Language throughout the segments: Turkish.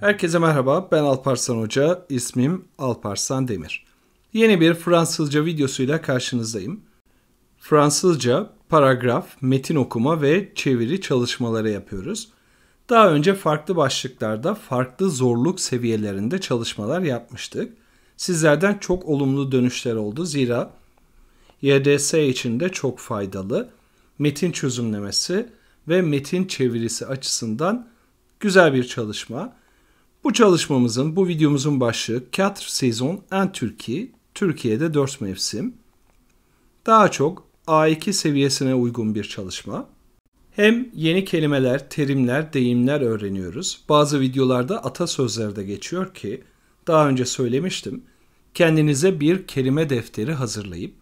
Herkese merhaba, ben Alparslan Hoca, ismim Alparslan Demir. Yeni bir Fransızca videosuyla karşınızdayım. Fransızca paragraf, metin okuma ve çeviri çalışmaları yapıyoruz. Daha önce farklı başlıklarda farklı zorluk seviyelerinde çalışmalar yapmıştık. Sizlerden çok olumlu dönüşler oldu zira YDS için de çok faydalı. Metin çözümlemesi ve metin çevirisi açısından güzel bir çalışma. Bu çalışmamızın, bu videomuzun başlığı 4 sezon en Türkiye, Türkiye'de 4 mevsim. Daha çok A2 seviyesine uygun bir çalışma. Hem yeni kelimeler, terimler, deyimler öğreniyoruz. Bazı videolarda atasözleri de geçiyor ki daha önce söylemiştim. Kendinize bir kelime defteri hazırlayıp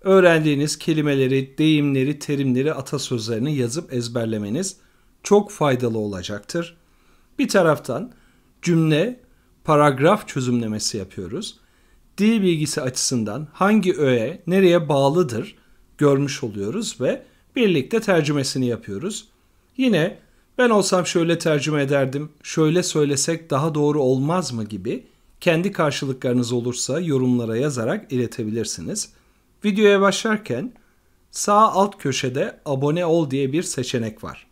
öğrendiğiniz kelimeleri, deyimleri, terimleri, atasözlerini yazıp ezberlemeniz çok faydalı olacaktır. Bir taraftan cümle, paragraf çözümlemesi yapıyoruz. Dil bilgisi açısından hangi öğe nereye bağlıdır görmüş oluyoruz ve birlikte tercümesini yapıyoruz. Yine ben olsam şöyle tercüme ederdim, şöyle söylesek daha doğru olmaz mı gibi kendi karşılıklarınız olursa yorumlara yazarak iletebilirsiniz. Videoya başlarken sağ alt köşede abone ol diye bir seçenek var.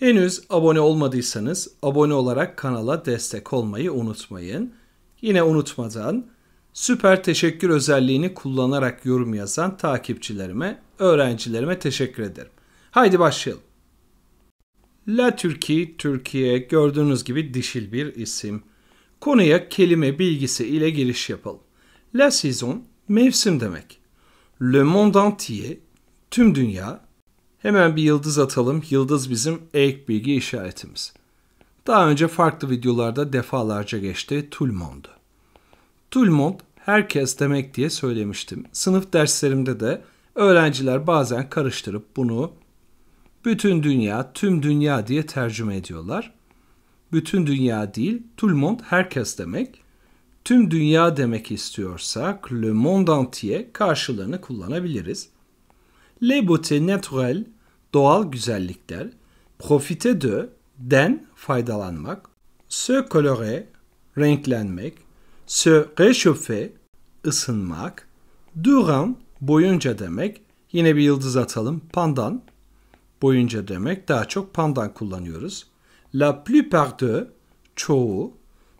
Henüz abone olmadıysanız abone olarak kanala destek olmayı unutmayın. Yine unutmadan süper teşekkür özelliğini kullanarak yorum yazan takipçilerime, öğrencilerime teşekkür ederim. Haydi başlayalım. La Türkiye, Türkiye gördüğünüz gibi dişil bir isim. Konuya kelime bilgisi ile giriş yapalım. La saison mevsim demek. Le monde entier tüm dünya Hemen bir yıldız atalım. Yıldız bizim ek bilgi işaretimiz. Daha önce farklı videolarda defalarca geçti. Tout le herkes demek diye söylemiştim. Sınıf derslerimde de öğrenciler bazen karıştırıp bunu bütün dünya, tüm dünya diye tercüme ediyorlar. Bütün dünya değil, tout herkes demek. Tüm dünya demek istiyorsak le monde entier karşılığını kullanabiliriz les beautés naturelles, doğal güzellikler, profite de, den faydalanmak, se colore, renklenmek, se réchauffer, ısınmak, durant, boyunca demek, yine bir yıldız atalım, pandan, boyunca demek, daha çok pandan kullanıyoruz. La plupart de, çoğu,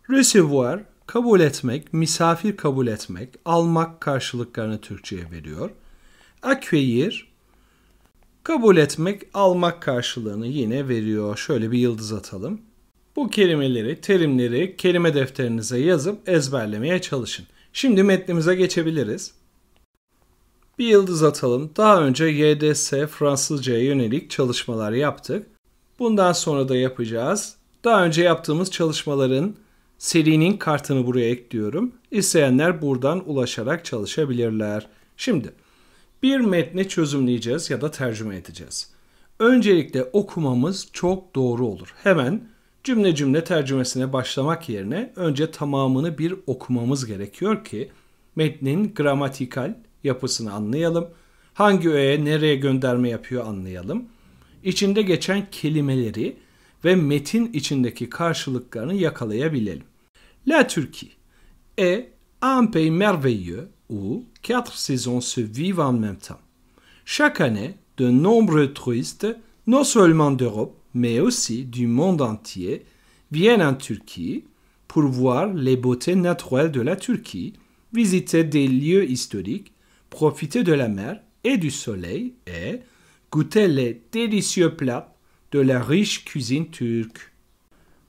recevoir, kabul etmek, misafir kabul etmek, almak karşılıklarını Türkçe'ye veriyor. Accueillir, Kabul etmek, almak karşılığını yine veriyor. Şöyle bir yıldız atalım. Bu kelimeleri, terimleri kelime defterinize yazıp ezberlemeye çalışın. Şimdi metnimize geçebiliriz. Bir yıldız atalım. Daha önce YDS Fransızca'ya yönelik çalışmalar yaptık. Bundan sonra da yapacağız. Daha önce yaptığımız çalışmaların serinin kartını buraya ekliyorum. İsteyenler buradan ulaşarak çalışabilirler. Şimdi bir metni çözümleyeceğiz ya da tercüme edeceğiz. Öncelikle okumamız çok doğru olur. Hemen cümle cümle tercümesine başlamak yerine önce tamamını bir okumamız gerekiyor ki metnin gramatikal yapısını anlayalım. Hangi öğe nereye gönderme yapıyor anlayalım. İçinde geçen kelimeleri ve metin içindeki karşılıklarını yakalayabilelim. La Türkiye, e un pays où quatre saisons se vivent en même temps. Chaque année, de nombreux touristes, non seulement d'Europe, mais aussi du monde entier, viennent en Turquie pour voir les beautés naturelles de la Turquie, visiter des lieux historiques, profiter de la mer et du soleil et goûter les délicieux plats de la riche cuisine turque.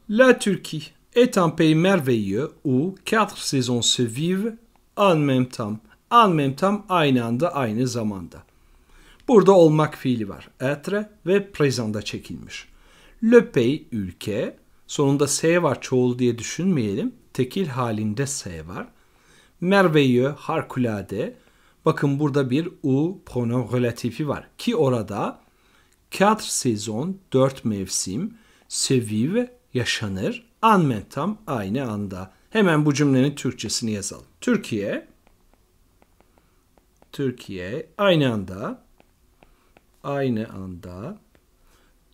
La Turquie est un pays merveilleux où quatre saisons se vivent an memtam. An memtam aynı anda aynı zamanda. Burada olmak fiili var. Etre ve prezanda çekilmiş. Le pays ülke. Sonunda S var çoğul diye düşünmeyelim. Tekil halinde S var. Merveilleux harikulade. Bakın burada bir U pronom relatifi var. Ki orada 4 sezon, 4 mevsim, se vive, yaşanır. An mentam aynı anda. Hemen bu cümlenin Türkçesini yazalım. Türkiye Türkiye aynı anda aynı anda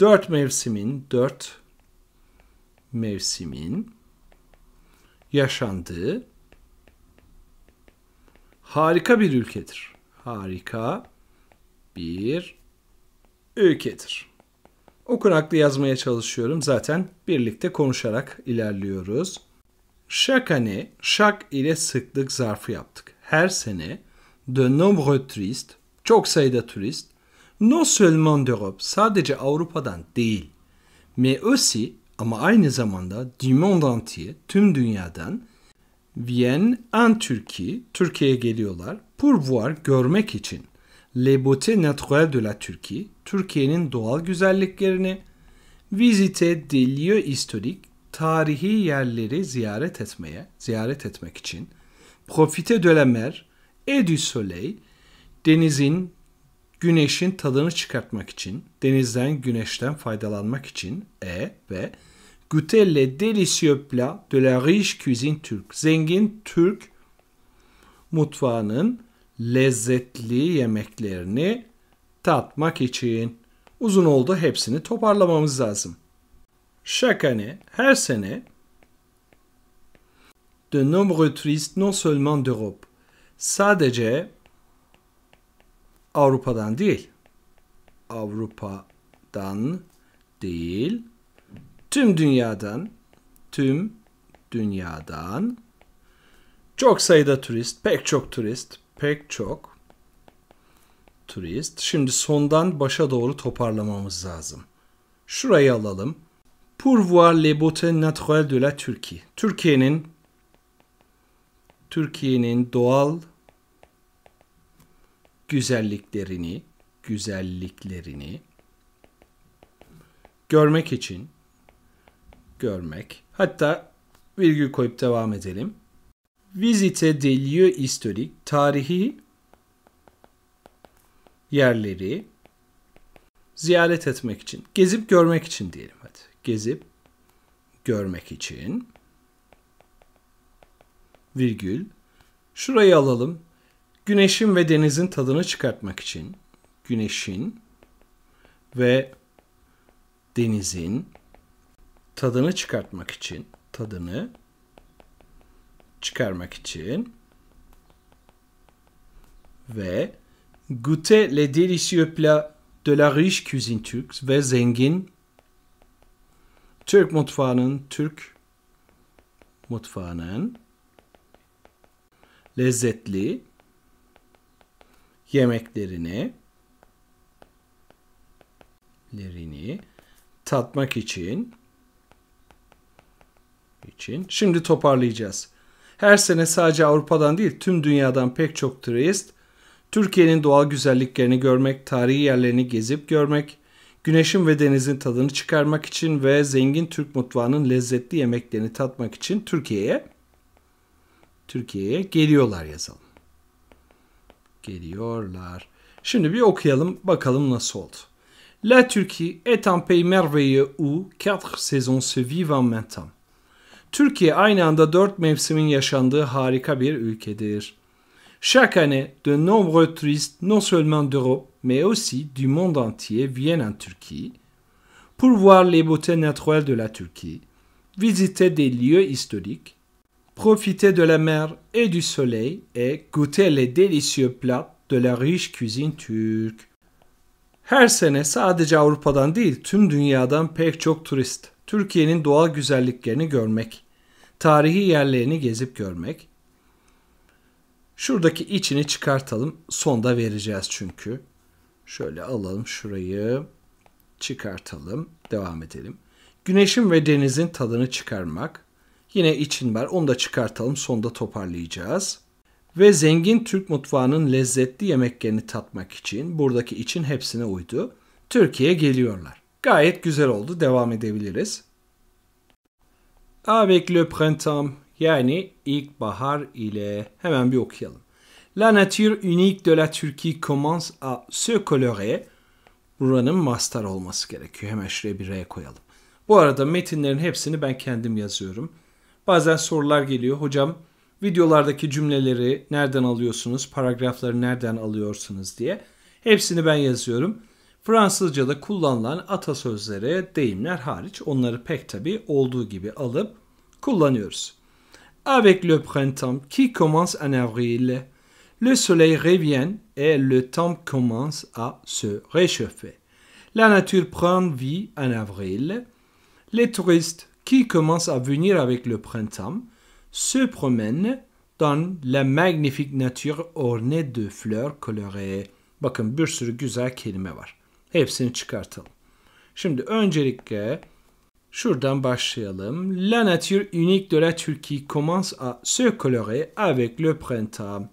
dört mevsimin dört mevsimin yaşandığı harika bir ülkedir. Harika bir ülkedir. Okunaklı yazmaya çalışıyorum. Zaten birlikte konuşarak ilerliyoruz. Şakane, şak ile sıklık zarfı yaptık. Her sene de nombreux turist, çok sayıda turist, non seulement d'Europe, sadece Avrupa'dan değil, mais aussi ama aynı zamanda du monde entier, tüm dünyadan, Vienne en Türkiye, Türkiye'ye geliyorlar. Pour voir, görmek için. Les beautés naturelles de la Turquie, Türkiye'nin doğal güzelliklerini, visite des lieux historiques, tarihi yerleri ziyaret etmeye, ziyaret etmek için Profite de la mer et du soleil, denizin, güneşin tadını çıkartmak için, denizden, güneşten faydalanmak için e ve goûter les délicieux plats de la riche cuisine Türk, zengin Türk mutfağının lezzetli yemeklerini tatmak için. Uzun oldu hepsini toparlamamız lazım. Chaque her sene, de nombreux touristes non seulement d'Europe, sadece Avrupa'dan değil, Avrupa'dan değil, tüm dünyadan, tüm dünyadan çok sayıda turist, pek çok turist, pek çok turist. Şimdi sondan başa doğru toparlamamız lazım. Şurayı alalım. Pour voir les beautés naturelles de la Turquie. Türkiye'nin Türkiye'nin doğal güzelliklerini, güzelliklerini görmek için görmek. Hatta virgül koyup devam edelim. Visite des lieux historiques, tarihi yerleri ziyaret etmek için, gezip görmek için diyelim hadi gezip görmek için virgül şurayı alalım. Güneşin ve denizin tadını çıkartmak için güneşin ve denizin tadını çıkartmak için tadını çıkarmak için ve goûter les délicieux plats de la riche cuisine turque ve zengin Türk mutfağının, Türk mutfağının lezzetli yemeklerini lerini tatmak için için şimdi toparlayacağız. Her sene sadece Avrupa'dan değil tüm dünyadan pek çok turist Türkiye'nin doğal güzelliklerini görmek, tarihi yerlerini gezip görmek, Güneşin ve denizin tadını çıkarmak için ve zengin Türk mutfağının lezzetli yemeklerini tatmak için Türkiye'ye Türkiye'ye geliyorlar yazalım. Geliyorlar. Şimdi bir okuyalım bakalım nasıl oldu. La Turquie est un pays merveilleux où quatre saisons se vivent en même temps. Türkiye aynı anda dört mevsimin yaşandığı harika bir ülkedir. Chaque année, de nombreux touristes non seulement d'Europe mais aussi du monde entier viennent en Turquie pour voir les beautés naturelles de la Turquie, visiter des lieux historiques, profiter de la mer et du soleil et goûter les délicieux plats de la riche cuisine turque. Her sene sadece Avrupa'dan değil tüm dünyadan pek çok turist Türkiye'nin doğal güzelliklerini görmek, tarihi yerlerini gezip görmek. Şuradaki içini çıkartalım, sonda vereceğiz çünkü. Şöyle alalım şurayı çıkartalım. Devam edelim. Güneşin ve denizin tadını çıkarmak. Yine için var. Onu da çıkartalım. Sonda toparlayacağız. Ve zengin Türk mutfağının lezzetli yemeklerini tatmak için buradaki için hepsine uydu. Türkiye'ye geliyorlar. Gayet güzel oldu. Devam edebiliriz. Avec le printemps yani ilkbahar ile hemen bir okuyalım. La nature unique de la Turquie commence à se colorer. Buranın mastar olması gerekiyor. Hemen şuraya bir R koyalım. Bu arada metinlerin hepsini ben kendim yazıyorum. Bazen sorular geliyor. Hocam videolardaki cümleleri nereden alıyorsunuz, paragrafları nereden alıyorsunuz diye. Hepsini ben yazıyorum. Fransızca'da kullanılan atasözleri, deyimler hariç onları pek tabi olduğu gibi alıp kullanıyoruz. Avec le printemps qui commence en avril, le soleil revient et le temps commence à se réchauffer. La nature prend vie en avril. Les touristes qui commencent à venir avec le printemps se promènent dans la magnifique nature ornée de fleurs colorées. Bakın bir güzel kelime var. Hepsini çıkartalım. Şimdi öncelikle şuradan La nature unique de la Turquie commence à se colorer avec le printemps.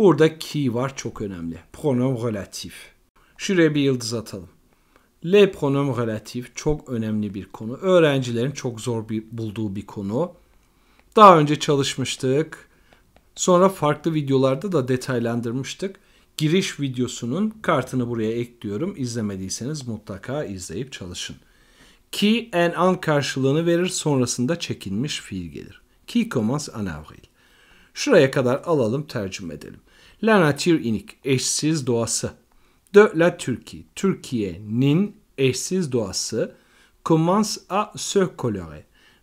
Burada ki var çok önemli. Pronom relatif. Şuraya bir yıldız atalım. Le pronom relatif çok önemli bir konu. Öğrencilerin çok zor bir, bulduğu bir konu. Daha önce çalışmıştık. Sonra farklı videolarda da detaylandırmıştık. Giriş videosunun kartını buraya ekliyorum. İzlemediyseniz mutlaka izleyip çalışın. Ki en an karşılığını verir sonrasında çekilmiş fiil gelir. Qui commence en avril. Şuraya kadar alalım tercüme edelim. Lana Tirinik eşsiz doğası. De la Turquie, Türkiye'nin eşsiz doğası commence à se colorer.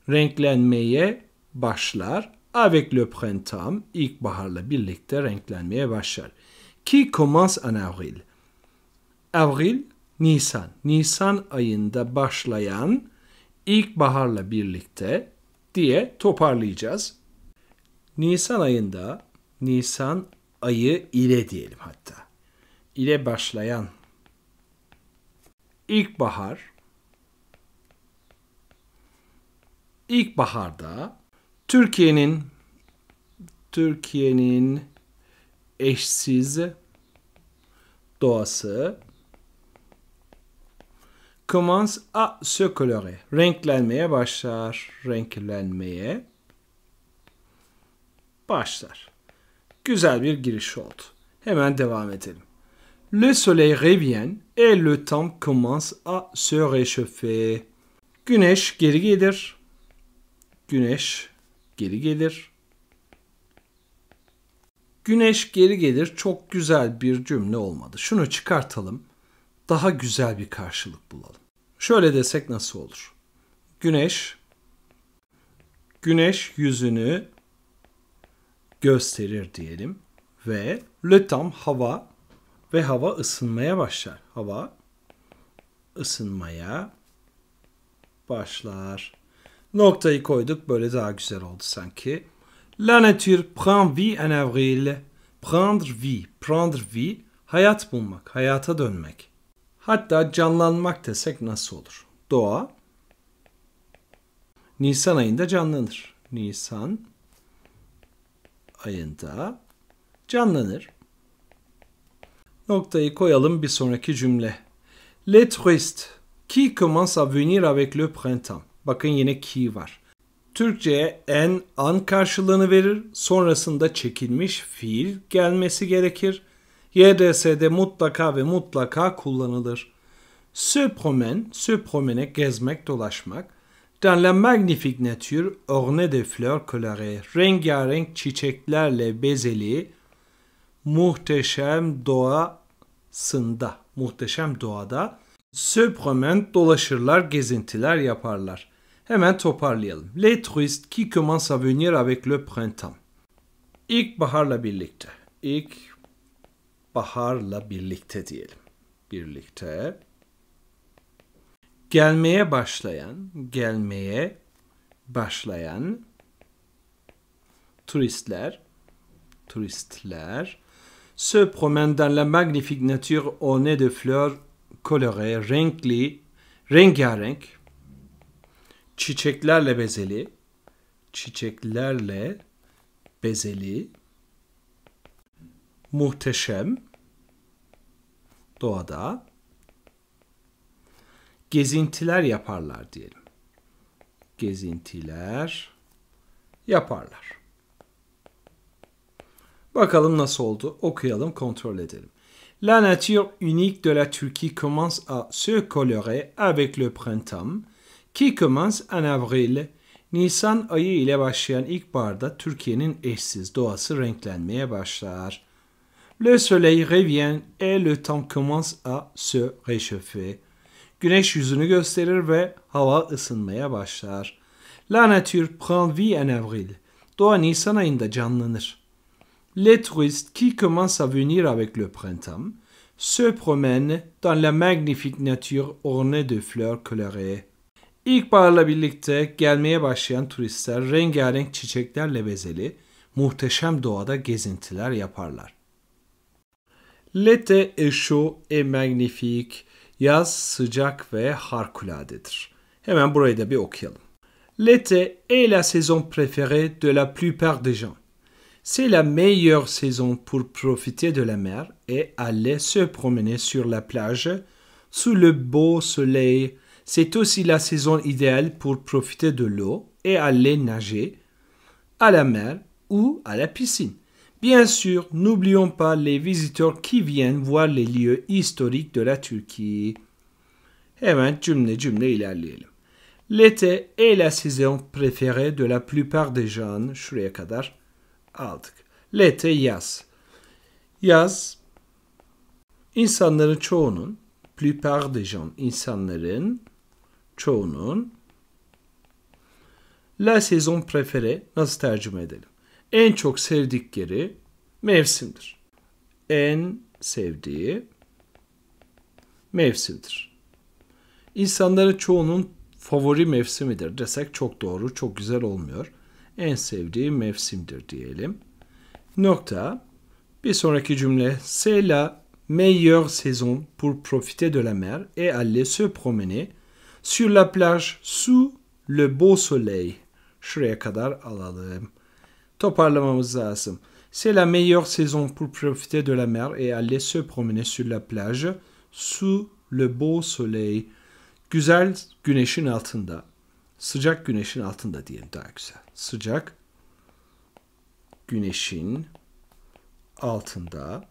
Renklenmeye başlar. Avec le printemps, ilkbaharla birlikte renklenmeye başlar. Qui commence en avril. Avril, Nisan. Nisan ayında başlayan ilkbaharla birlikte diye toparlayacağız. Nisan ayında, Nisan ayı ile diyelim hatta. İle başlayan ilkbahar ilkbaharda Türkiye'nin Türkiye'nin eşsiz doğası commence à se colorer. Renklenmeye başlar. Renklenmeye başlar. Güzel bir giriş oldu. Hemen devam edelim. Le soleil revient et le temps commence à se réchauffer. Güneş geri gelir. Güneş geri gelir. Güneş geri gelir çok güzel bir cümle olmadı. Şunu çıkartalım. Daha güzel bir karşılık bulalım. Şöyle desek nasıl olur? Güneş Güneş yüzünü gösterir diyelim ve le tam hava ve hava ısınmaya başlar. Hava ısınmaya başlar. Noktayı koyduk böyle daha güzel oldu sanki. La nature prend vie en avril. Prendre vie, prendre vie hayat bulmak, hayata dönmek. Hatta canlanmak desek nasıl olur? Doğa Nisan ayında canlanır. Nisan ayında canlanır. Noktayı koyalım bir sonraki cümle. Les touristes qui commencent à venir avec le printemps. Bakın yine ki var. Türkçe'ye en an karşılığını verir. Sonrasında çekilmiş fiil gelmesi gerekir. YDS'de mutlaka ve mutlaka kullanılır. Se promen, se promene gezmek, dolaşmak. Dans la magnifique nature ornée de fleurs colorées, rengarenk çiçeklerle bezeli muhteşem doğasında, muhteşem doğada se dolaşırlar, gezintiler yaparlar. Hemen toparlayalım. Les touristes qui commencent à venir avec le printemps. İlk baharla birlikte. İlk baharla birlikte diyelim. Birlikte gelmeye başlayan, gelmeye başlayan turistler, turistler se promènent dans la magnifique nature ornée de fleurs colorées, renkli, rengarenk, çiçeklerle bezeli, çiçeklerle bezeli, muhteşem doğada gezintiler yaparlar diyelim. Gezintiler yaparlar. Bakalım nasıl oldu. Okuyalım, kontrol edelim. La nature unique de la Turquie commence à se colorer avec le printemps, qui commence en avril. Nisan ayı ile başlayan ilkbaharda Türkiye'nin eşsiz doğası renklenmeye başlar. Le soleil revient et le temps commence à se réchauffer. Güneş yüzünü gösterir ve hava ısınmaya başlar. La nature prend vie en avril. Doğa Nisan ayında canlanır. Les touristes qui commencent à venir avec le printemps se promènent dans la magnifique nature ornée de fleurs colorées. İlkbaharla birlikte gelmeye başlayan turistler rengarenk çiçeklerle bezeli muhteşem doğada gezintiler yaparlar. L'été est chaud et magnifique. L'été est la saison préférée de la plupart des gens. C'est la meilleure saison pour profiter de la mer et aller se promener sur la plage sous le beau soleil. C'est aussi la saison idéale pour profiter de l'eau et aller nager à la mer ou à la piscine. Bien sûr, n'oublions pas les visiteurs qui viennent voir les lieux historiques de la Turquie. Hemen eh L'été est la saison préférée de la plupart des jeunes. Şuraya kadar L'été yaz. Yaz insanların çoğunun plupart des gens insanların çoğunun la saison préférée nasıl tercüme en çok sevdikleri mevsimdir. En sevdiği mevsimdir. İnsanların çoğunun favori mevsimidir desek çok doğru, çok güzel olmuyor. En sevdiği mevsimdir diyelim. Nokta. Bir sonraki cümle. C'est la meilleure saison pour profiter de la mer et aller se promener sur la plage sous le beau soleil. Şuraya kadar alalım toparlamamız lazım. C'est la meilleure saison pour profiter de la mer et aller se promener sur la plage sous le beau soleil. Güzel güneşin altında. Sıcak güneşin altında diyelim daha güzel. Sıcak güneşin altında.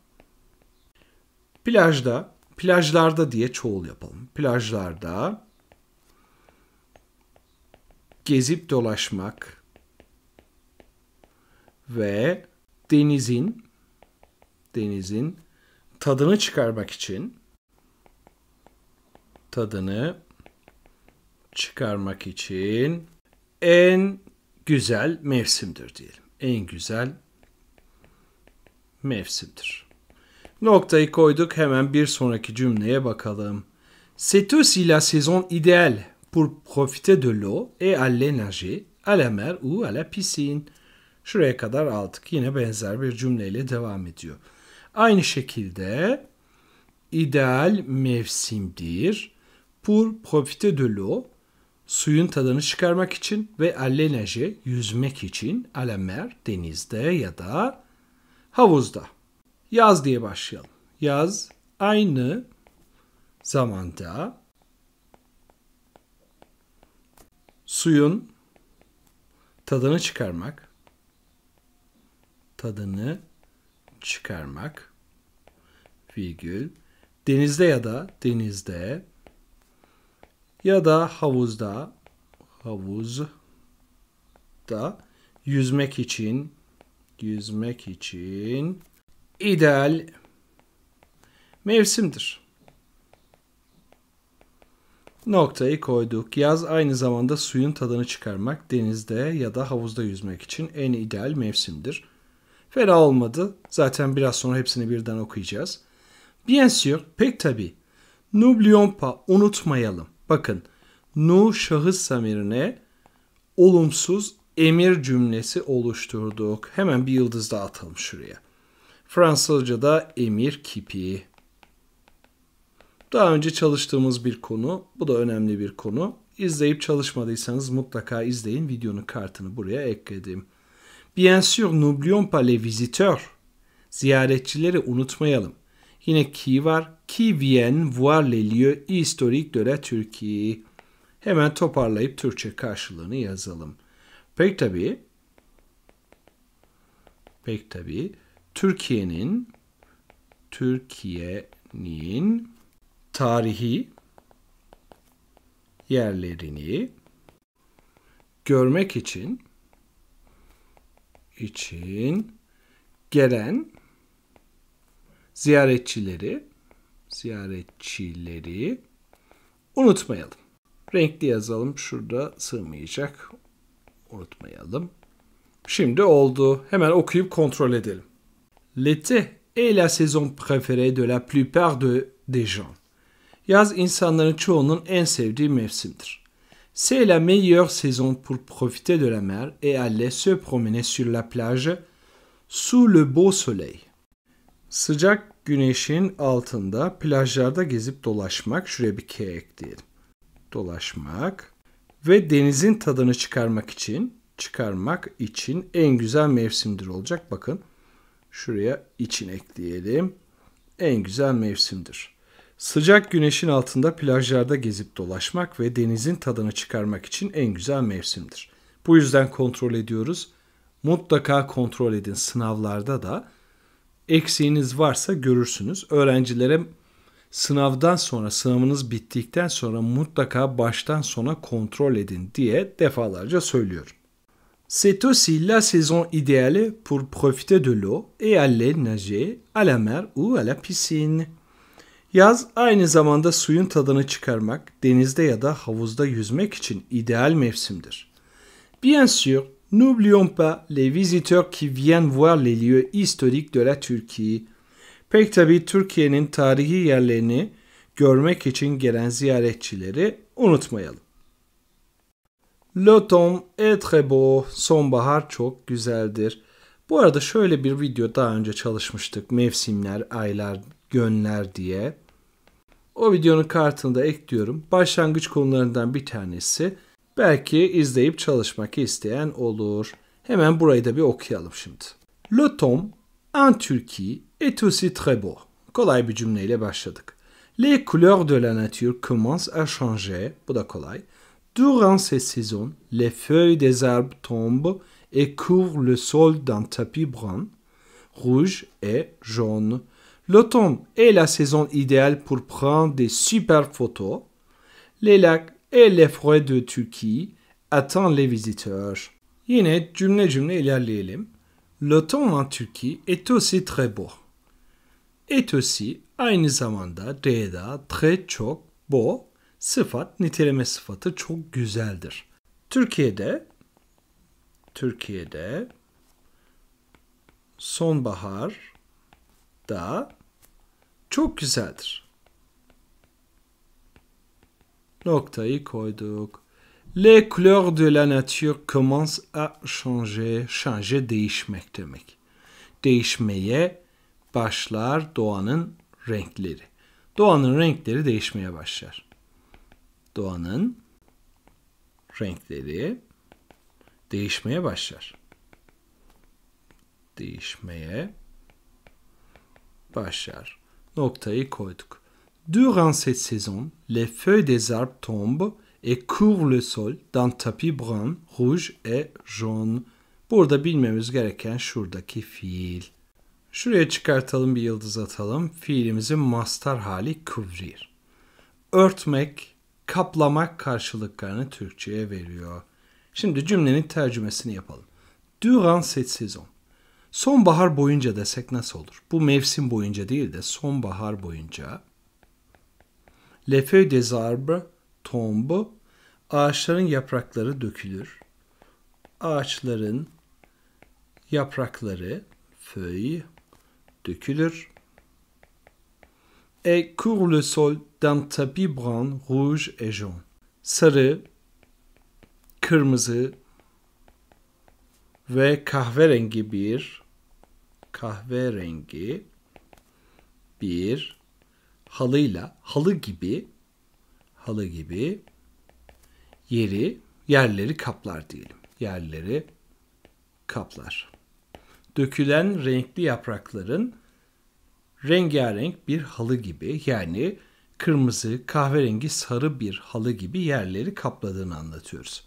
Plajda, plajlarda diye çoğul yapalım. Plajlarda gezip dolaşmak ve denizin denizin tadını çıkarmak için tadını çıkarmak için en güzel mevsimdir diyelim. En güzel mevsimdir. Noktayı koyduk hemen bir sonraki cümleye bakalım. C'est aussi la saison idéale pour profiter de l'eau et aller nager à la mer ou à la piscine. Şuraya kadar aldık. Yine benzer bir cümleyle devam ediyor. Aynı şekilde ideal mevsimdir. Pour profiter de l'eau, suyun tadını çıkarmak için ve allenaje, yüzmek için alamer, denizde ya da havuzda. Yaz diye başlayalım. Yaz aynı zamanda suyun tadını çıkarmak, tadını çıkarmak virgül denizde ya da denizde ya da havuzda havuzda yüzmek için yüzmek için ideal mevsimdir. Noktayı koyduk. Yaz aynı zamanda suyun tadını çıkarmak, denizde ya da havuzda yüzmek için en ideal mevsimdir. Fena olmadı. Zaten biraz sonra hepsini birden okuyacağız. Bien sûr, pek tabi. N'oublions pas, unutmayalım. Bakın, nu şahıs samirine olumsuz emir cümlesi oluşturduk. Hemen bir yıldız daha atalım şuraya. Fransızca'da emir kipi. Daha önce çalıştığımız bir konu. Bu da önemli bir konu. İzleyip çalışmadıysanız mutlaka izleyin. Videonun kartını buraya ekledim. Bien sûr n'oublions pas les visiteurs. Ziyaretçileri unutmayalım. Yine ki var. Qui viennent voir les lieux historiques de la Turquie. Hemen toparlayıp Türkçe karşılığını yazalım. Pek tabii. Pek tabii. Türkiye'nin Türkiye'nin tarihi yerlerini görmek için için gelen ziyaretçileri ziyaretçileri unutmayalım. Renkli yazalım. Şurada sığmayacak. Unutmayalım. Şimdi oldu. Hemen okuyup kontrol edelim. L'été est la saison préférée de la plupart de, des gens. Yaz insanların çoğunun en sevdiği mevsimdir. C'est la meilleure saison pour profiter de la mer et aller se promener sur la plage sous le beau soleil. Sıcak güneşin altında plajlarda gezip dolaşmak, şuraya bir K ekleyelim. Dolaşmak ve denizin tadını çıkarmak için, çıkarmak için en güzel mevsimdir olacak. Bakın şuraya için ekleyelim. En güzel mevsimdir. Sıcak güneşin altında plajlarda gezip dolaşmak ve denizin tadını çıkarmak için en güzel mevsimdir. Bu yüzden kontrol ediyoruz. Mutlaka kontrol edin sınavlarda da. Eksiğiniz varsa görürsünüz. Öğrencilere sınavdan sonra, sınavınız bittikten sonra mutlaka baştan sona kontrol edin diye defalarca söylüyorum. C'est aussi la saison idéale pour profiter de l'eau et aller nager à la mer ou à la piscine. Yaz aynı zamanda suyun tadını çıkarmak, denizde ya da havuzda yüzmek için ideal mevsimdir. Bien sûr, n'oublions pas les visiteurs qui viennent voir les lieux historiques de la Turquie. Pek tabii Türkiye'nin tarihi yerlerini görmek için gelen ziyaretçileri unutmayalım. L'automne est très beau. Sonbahar çok güzeldir. Bu arada şöyle bir video daha önce çalışmıştık. Mevsimler, aylar, yönler diye. O videonun kartını da ekliyorum. Başlangıç konularından bir tanesi. Belki izleyip çalışmak isteyen olur. Hemen burayı da bir okuyalım şimdi. Le tom en Turquie est aussi très beau. Kolay bir cümleyle başladık. Les couleurs de la nature commencent à changer. Bu da kolay. Durant ces saisons, les feuilles des arbres tombent et couvrent le sol d'un tapis brun, rouge et jaune. L'automne est la saison idéale pour prendre des super photos. Les lacs et les forêts de Turquie attendent les visiteurs. Yine cümle cümle ilerleyelim. L'automne en Turquie est aussi très beau. Est aussi aynı zamanda re'da très çok beau sıfat niteleme sıfatı çok güzeldir. Türkiye'de Türkiye'de sonbahar da çok güzeldir. Noktayı koyduk. Les couleurs de la nature commence à changer. Changer değişmek demek. Değişmeye başlar doğanın renkleri. Doğanın renkleri değişmeye başlar. Doğanın renkleri değişmeye başlar. Değişmeye başlar noktayı koyduk. Durant cette saison, les feuilles des arbres tombent et couvrent le sol d'un tapis brun, rouge et jaune. Burada bilmemiz gereken şuradaki fiil. Şuraya çıkartalım bir yıldız atalım. Fiilimizin mastar hali couvrir. Örtmek, kaplamak karşılıklarını Türkçe'ye veriyor. Şimdi cümlenin tercümesini yapalım. Durant cette saison. Sonbahar boyunca desek nasıl olur? Bu mevsim boyunca değil de sonbahar boyunca. Le feuille des arbres tombe. Ağaçların yaprakları dökülür. Ağaçların yaprakları feuille dökülür. Et court le sol d'un tapis brun, rouge et jaune. Sarı, kırmızı ve kahverengi bir kahverengi bir halıyla halı gibi halı gibi yeri yerleri kaplar diyelim. Yerleri kaplar. Dökülen renkli yaprakların rengarenk bir halı gibi yani kırmızı, kahverengi, sarı bir halı gibi yerleri kapladığını anlatıyoruz.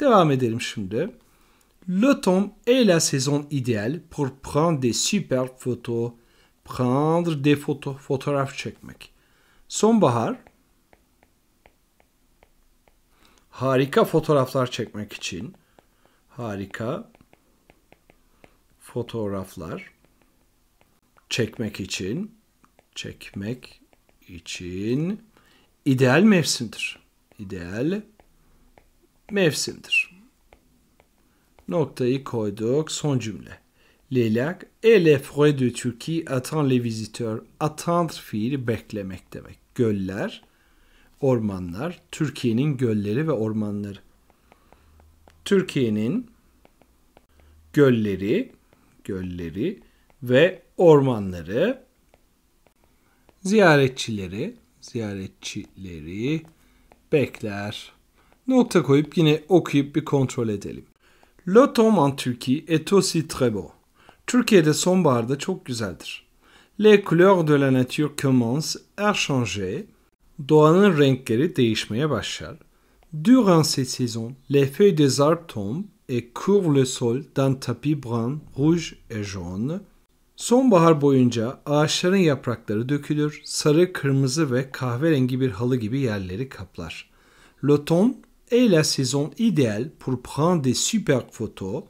Devam edelim şimdi. Le temps est la saison idéale pour prendre des super photos, prendre des photos, fotoğraf çekmek. Sonbahar harika fotoğraflar çekmek için harika fotoğraflar çekmek için çekmek için ideal mevsimdir. İdeal mevsimdir. Noktayı koyduk. Son cümle. Leyla et les forêts de Turquie attend les visiteurs. Attendre fiili beklemek demek. Göller, ormanlar, Türkiye'nin gölleri ve ormanları. Türkiye'nin gölleri, gölleri ve ormanları ziyaretçileri, ziyaretçileri bekler. Nokta koyup yine okuyup bir kontrol edelim. Le en Turquie est aussi très beau. Türkiye'de sonbahar çok güzeldir. Les couleurs de la nature commencent à changer. Doğanın renkleri değişmeye başlar. Durant ces saisons, les feuilles des arbres tombent et couvrent le sol d'un tapis brun, rouge et jaune. Sonbahar boyunca ağaçların yaprakları dökülür, sarı, kırmızı ve kahverengi bir halı gibi yerleri kaplar. L'automne est la saison idéal pour prendre des super photos.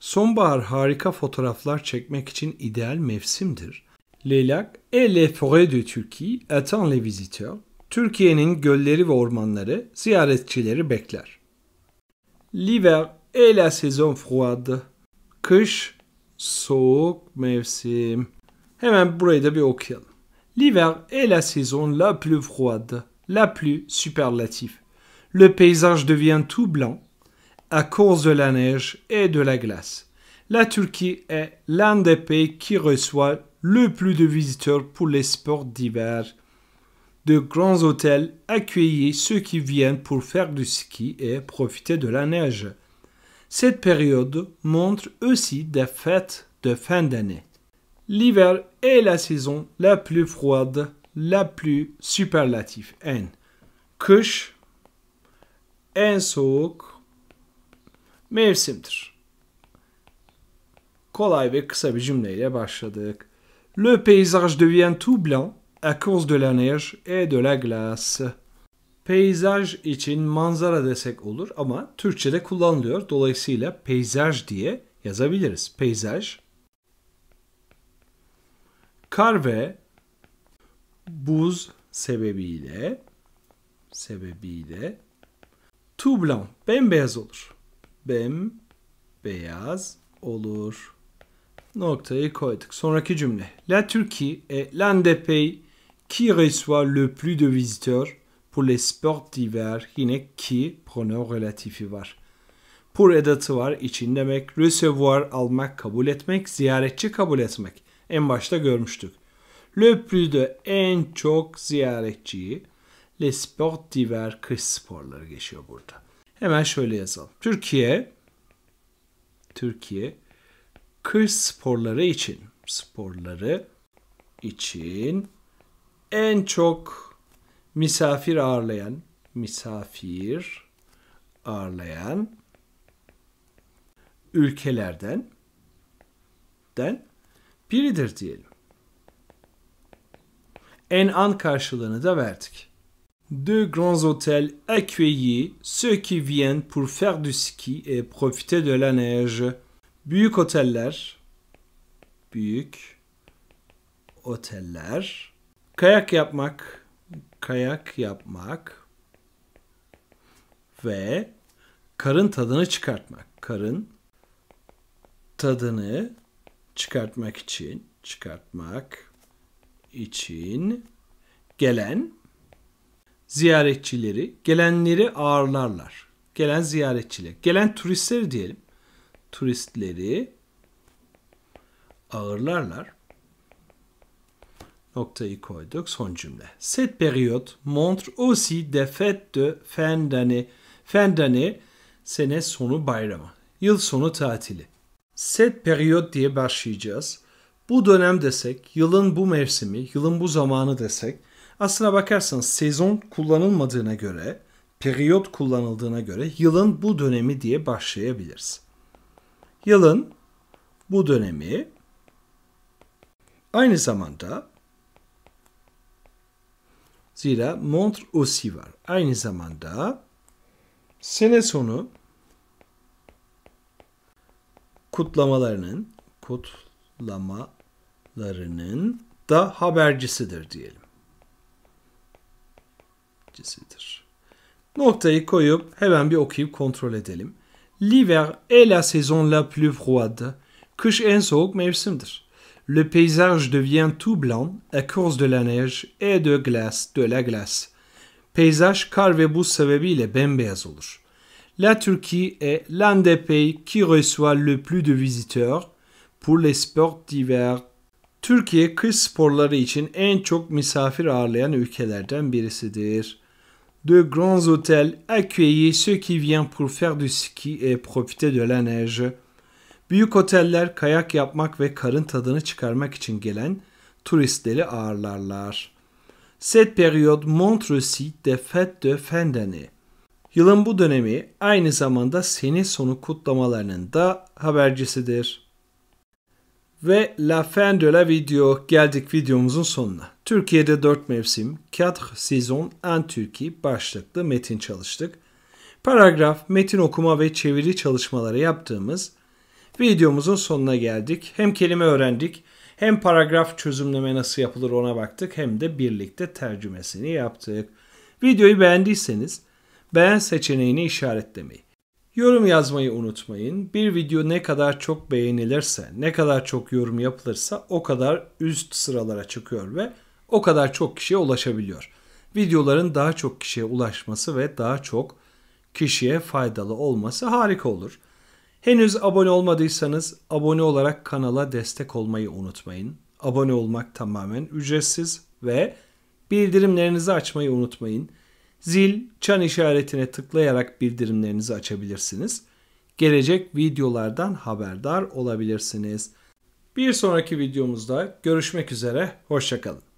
Sonbahar harika fotoğraflar çekmek için ideal mevsimdir. Leylak et les forêts de Turquie attend les visiteurs. Türkiye'nin gölleri ve ormanları ziyaretçileri bekler. L'hiver est la saison froide. Kış soğuk mevsim. Hemen burayı da bir okuyalım. L'hiver est la saison la plus froide, la plus superlative. le paysage devient tout blanc à cause de la neige et de la glace. La Turquie est l'un des pays qui reçoit le plus de visiteurs pour les sports d'hiver. De grands hôtels accueillent ceux qui viennent pour faire du ski et profiter de la neige. Cette période montre aussi des fêtes de fin d'année. L'hiver est la saison la plus froide, la plus superlative. N. en soğuk mevsimdir. Kolay ve kısa bir cümleyle başladık. Le paysage devient tout blanc à cause de la neige et de la glace. Peyzaj için manzara desek olur ama Türkçe'de kullanılıyor. Dolayısıyla peyzaj diye yazabiliriz. Peyzaj. Kar ve buz sebebiyle sebebiyle tout blanc bembeyaz olur. Bem beyaz olur. Noktayı koyduk. Sonraki cümle. La Turquie est l'un des pays qui reçoit le plus de visiteurs pour les sports d'hiver. Yine ki pronom relatifi var. Pour edatı var. için demek. Recevoir almak, kabul etmek. Ziyaretçi kabul etmek. En başta görmüştük. Le plus de en çok ziyaretçiyi Lesport diver kış sporları geçiyor burada. Hemen şöyle yazalım. Türkiye Türkiye kış sporları için sporları için en çok misafir ağırlayan misafir ağırlayan ülkelerden den biridir diyelim. En an karşılığını da verdik. Deux grands hôtels accueillaient ceux qui viennent pour faire du ski et profiter de la neige. Büyük oteller, büyük oteller, kayak yapmak, kayak yapmak ve karın tadını çıkartmak. Karın tadını çıkartmak için, çıkartmak için gelen ziyaretçileri, gelenleri ağırlarlar. Gelen ziyaretçiler, gelen turistleri diyelim. Turistleri ağırlarlar. Noktayı koyduk. Son cümle. Set période montre aussi des fêtes de fin d'année. Fin d'année sene sonu bayramı. Yıl sonu tatili. Set période diye başlayacağız. Bu dönem desek, yılın bu mevsimi, yılın bu zamanı desek Aslına bakarsanız sezon kullanılmadığına göre, periyot kullanıldığına göre yılın bu dönemi diye başlayabiliriz. Yılın bu dönemi aynı zamanda zira montre aussi var. Aynı zamanda sene sonu kutlamalarının kutlamalarının da habercisidir diyelim takipçisidir. Noktayı koyup hemen bir okuyup kontrol edelim. L'hiver est la saison la plus froide. Kış en soğuk mevsimdir. Le paysage devient tout blanc à cause de la neige et de glace, de la glace. Peyzaj kar ve buz sebebiyle bembeyaz olur. La Turquie est l'un des pays qui reçoit le plus de visiteurs pour les sports d'hiver. Türkiye kış sporları için en çok misafir ağırlayan ülkelerden birisidir de grands hôtels accueillaient ceux qui viennent pour faire du ski et profiter de la neige. Büyük oteller kayak yapmak ve karın tadını çıkarmak için gelen turistleri ağırlarlar. Cette période montre aussi des fêtes de fin d'année. Yılın bu dönemi aynı zamanda sene sonu kutlamalarının da habercisidir. Ve la fin de la video geldik videomuzun sonuna. Türkiye'de 4 mevsim, 4 sezon en Türkiye başlıklı metin çalıştık. Paragraf, metin okuma ve çeviri çalışmaları yaptığımız videomuzun sonuna geldik. Hem kelime öğrendik, hem paragraf çözümleme nasıl yapılır ona baktık, hem de birlikte tercümesini yaptık. Videoyu beğendiyseniz beğen seçeneğini işaretlemeyi Yorum yazmayı unutmayın. Bir video ne kadar çok beğenilirse, ne kadar çok yorum yapılırsa o kadar üst sıralara çıkıyor ve o kadar çok kişiye ulaşabiliyor. Videoların daha çok kişiye ulaşması ve daha çok kişiye faydalı olması harika olur. Henüz abone olmadıysanız abone olarak kanala destek olmayı unutmayın. Abone olmak tamamen ücretsiz ve bildirimlerinizi açmayı unutmayın zil, çan işaretine tıklayarak bildirimlerinizi açabilirsiniz. Gelecek videolardan haberdar olabilirsiniz. Bir sonraki videomuzda görüşmek üzere, hoşçakalın.